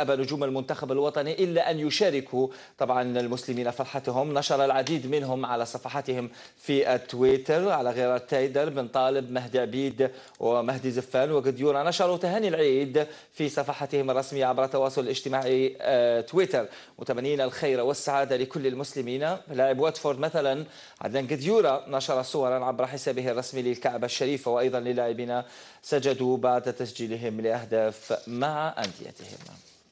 أبى نجوم المنتخب الوطني إلا أن يشاركوا طبعا المسلمين فرحتهم نشر العديد منهم على صفحاتهم في التويتر على غير تايدر بن طالب مهدي عبيد ومهدي زفان وقديورة نشروا تهاني العيد في صفحتهم الرسمية عبر التواصل الاجتماعي آه، تويتر متمنين الخير والسعادة لكل المسلمين لاعب واتفورد مثلا عدنان قديورة نشر صورا عبر حسابه الرسمي للكعبة الشريفة وأيضا للاعبين سجدوا بعد تسجيلهم لأهداف مع أنديتهم